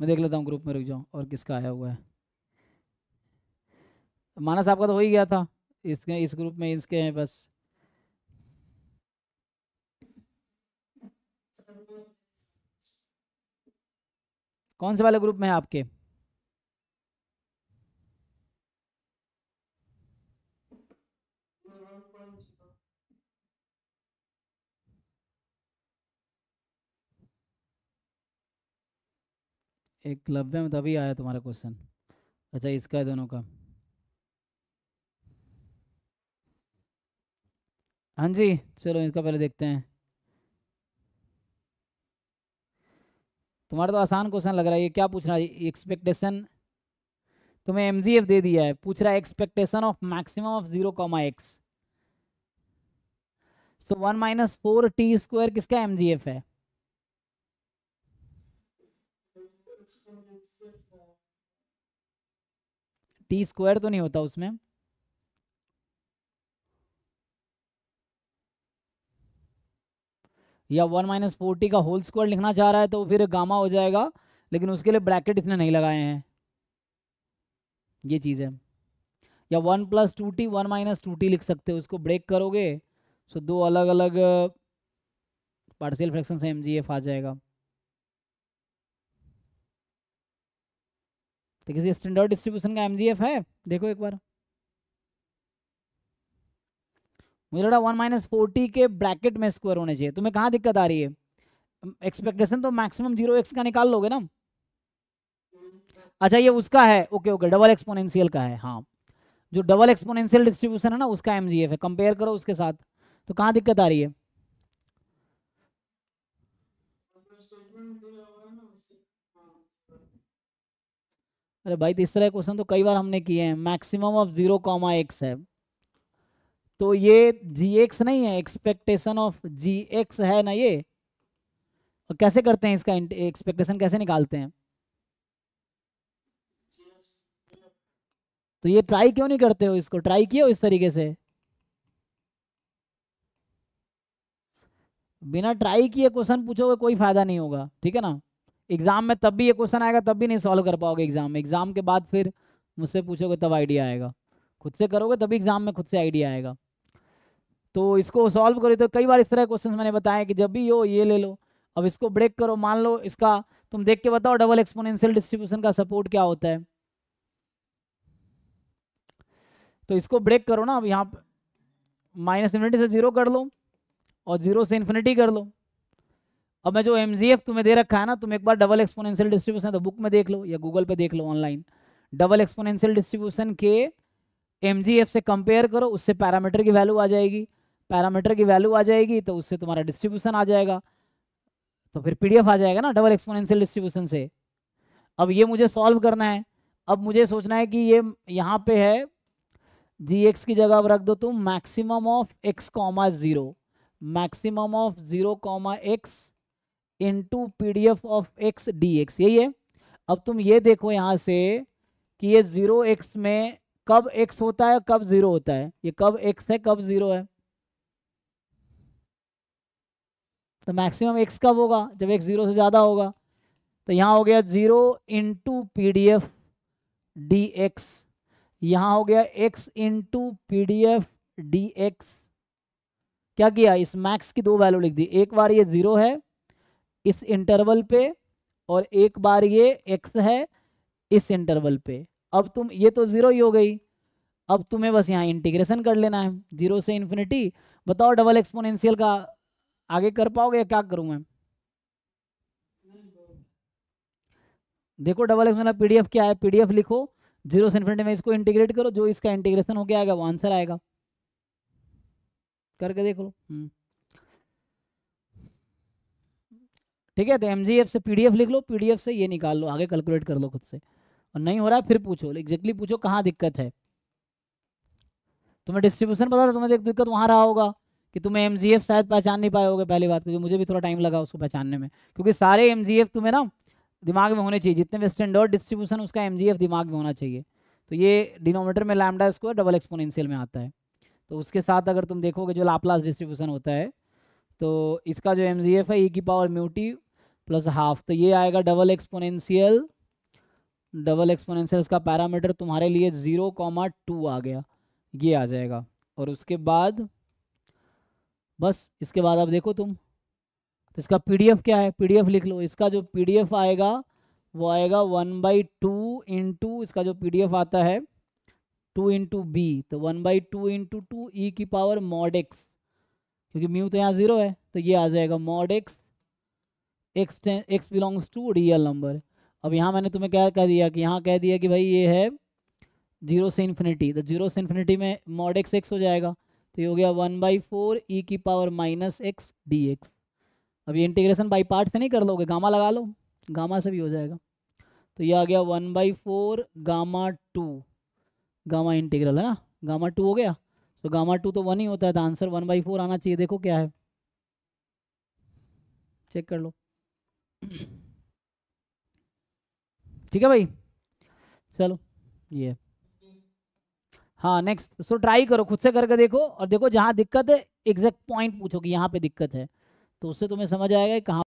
मैं देख लेता हूँ ग्रुप में रुक जाऊँ और किसका आया हुआ है माना साहब का तो हो ही गया था इसके इस ग्रुप में इसके हैं बस कौन से वाले ग्रुप में है आपके एक लव्य में तभी आया तुम्हारा क्वेश्चन अच्छा इसका है दोनों का हाँ जी चलो इसका पहले देखते हैं तुम्हारा तो आसान क्वेश्चन लग रहा है ये क्या पूछ रहा है एक्सपेक्टेशन तुम्हें एम दे दिया है पूछ रहा है expectation of maximum of zero comma X so one minus four T square किसका एम है टी स्क्वायर तो नहीं होता उसमें या वन माइनस फोर्टी का होल स्क्वायर लिखना चाह रहा है तो फिर गामा हो जाएगा लेकिन उसके लिए ब्रैकेट इसने नहीं लगाए हैं ये चीज़ है या one plus two T one minus two T लिख सकते हो उसको ब्रेक करोगे सो तो दो अलग अलग पार्शियल फ्रैक्शन से एम जी एफ आ जाएगा तो किसी स्टैंडर्ड डिस्ट्रीब्यूशन का एम है देखो एक बार मुझे लगा वन माइनस फोर्टी के ब्रैकेट में स्क्वायर होने चाहिए तुम्हें कहाँ दिक्कत आ रही है एक्सपेक्टेशन तो मैक्सिमम जीरो एक्स का निकाल लोगे ना अच्छा ये उसका है ओके ओके डबल एक्सपोनेंशियल का है हाँ जो डबल एक्सपोनेंशियल डिस्ट्रीब्यूशन है ना उसका एम है कंपेयर करो उसके साथ तो कहाँ दिक्कत आ रही है अरे भाई तो इस तरह क्वेश्चन तो कई बार हमने किए हैं maximum of zero comma X है तो ये जी एक्स नहीं है एक्सपेक्टेशन ऑफ जी एक्स है ना ये और कैसे करते हैं इसका एक्सपेक्टेशन कैसे निकालते हैं तो ये ट्राई क्यों नहीं करते हो इसको ट्राई किए हो इस तरीके से बिना ट्राई किए क्वेश्चन पूछोगे कोई फायदा नहीं होगा ठीक है ना एग्जाम में तब भी ये क्वेश्चन आएगा तब भी नहीं सॉल्व कर पाओगे एग्जाम में एग्जाम के बाद फिर मुझसे पूछोगे तब आइडिया आएगा खुद से करोगे तभी एग्जाम में खुद से आइडिया आएगा तो इसको सॉल्व करो तो कई बार इस तरह क्वेश्चन मैंने बताया कि जब भी हो ये ले लो अब इसको ब्रेक करो मान लो इसका तुम देख के बताओ डबल एक्सपोनेंशियल डिस्ट्रीब्यूशन का सपोर्ट क्या होता है तो इसको ब्रेक करो ना अब यहाँ माइनस इन्फिनिटी से जीरो कर लो और जीरो से इन्फिनिटी कर लो अब मैं जो एम तुम्हें दे रखा है ना तुम एक बार डबल एक्सपोनेंशियल डिस्ट्रीब्यूशन तो बुक में देख लो या गूगल पे देख लो ऑनलाइन डबल एक्सपोनेंशियल डिस्ट्रीब्यूशन के एम से कंपेयर करो उससे पैरामीटर की वैल्यू आ जाएगी पैरामीटर की वैल्यू आ जाएगी तो उससे तुम्हारा डिस्ट्रीब्यूशन आ जाएगा तो फिर पीडीएफ आ जाएगा ना डबल एक्सपोनेंशियल डिस्ट्रीब्यूशन से अब ये मुझे सॉल्व करना है अब मुझे सोचना है कि ये यहाँ पे है जी एक्स की जगह अब रख दो तुम maximum of X comma zero maximum of zero comma X into P D F of X D X यही है अब तुम ये देखो यहाँ से कि ये जीरो एक्स में कब एक्स होता है कब जीरो होता है ये कब एक्स है कब जीरो है तो मैक्सिमम एक्स कब होगा जब एक्स जीरो से ज़्यादा होगा तो यहाँ हो गया zero into P D F D X यहाँ हो गया X into P D F D X क्या किया इस मैक्स की दो वैल्यू लिख दी एक बार ये जीरो है इस इंटरवल पे और एक बार ये एक्स है इस इंटरवल पे अब तुम ये तो ज़ीरो ही हो गई अब तुम्हें बस यहाँ इंटीग्रेशन कर लेना है जीरो से इन्फिनिटी बताओ डबल एक्सपोनेंशियल का आगे कर पाओगे या क्या करूँ मैं देखो डबल एक्सपोनेंशियल पीडीएफ क्या है पीडीएफ लिखो जीरो से इन्फिनिटी में इसको इंटीग्रेट करो जो इसका इंटीग्रेशन गया आएगा वो आंसर आएगा करके देख लो हम्म। ठीक है तो एम से पी लिख लो पी से ये निकाल लो आगे कैलकुलेट कर लो खुद से और नहीं हो रहा है फिर पूछो एग्जैक्टली पूछो कहाँ दिक्कत है तुम्हें डिस्ट्रीब्यूशन पता था तुम्हें एक दिक्कत वहाँ रहा होगा कि तुम्हें एम शायद पहचान नहीं पाए होगे पहली बात क्योंकि मुझे भी थोड़ा टाइम लगा उसको पहचानने में क्योंकि सारे एम तुम्हें ना दिमाग में होने चाहिए जितने भी स्टैंडर्ड डिस्ट्रीब्यूशन उसका एम दिमाग में होना चाहिए तो ये डिनोमीटर में लैमडा स्क्वायर डबल एक्सपोनेंशियल में आता है तो उसके साथ अगर तुम देखोगे जो लापलास डिस्ट्रीब्यूशन होता है तो इसका जो एम है ई e की पावर म्यूटी प्लस हाफ तो ये आएगा डबल एक्सपोनेंशियल डबल एक्सपोनेंशियल का पैरामीटर तुम्हारे लिए ज़ीरो कॉमा टू आ गया ये आ जाएगा और उसके बाद बस इसके बाद अब देखो तुम तो इसका पीडीएफ क्या है पीडीएफ लिख लो इसका जो पीडीएफ आएगा वो आएगा वन बाई टू इंटू इसका जो पीडीएफ आता है टू इंटू बी तो one by two into two E की पावर मॉड एक्स क्योंकि म्यू तो यहाँ ज़ीरो है तो ये आ जाएगा mod X X X belongs to real number अब यहाँ मैंने तुम्हें क्या कह दिया कि यहाँ कह दिया कि भाई ये है जीरो से इन्फिनिटी तो जीरो से इन्फिनिटी में मॉड एक्स एक्स हो जाएगा तो ये हो गया वन बाई फोर ई की power minus X D X अब ये इंटीग्रेशन बाई पार्ट से नहीं कर लोगे गामा लगा लो गामा से भी हो जाएगा तो ये आ गया one by four gamma two gamma integral है ना गामा टू हो गया तो गामा टू तो वन ही होता है तो आंसर वन बाई फोर आना चाहिए देखो क्या है चेक कर लो ठीक है भाई चलो ये हाँ नेक्स्ट सो ट्राई करो खुद से करके देखो और देखो जहां दिक्कत है एग्जैक्ट पॉइंट पूछोगी यहां पे दिक्कत है तो उससे तुम्हें समझ आएगा कहाँ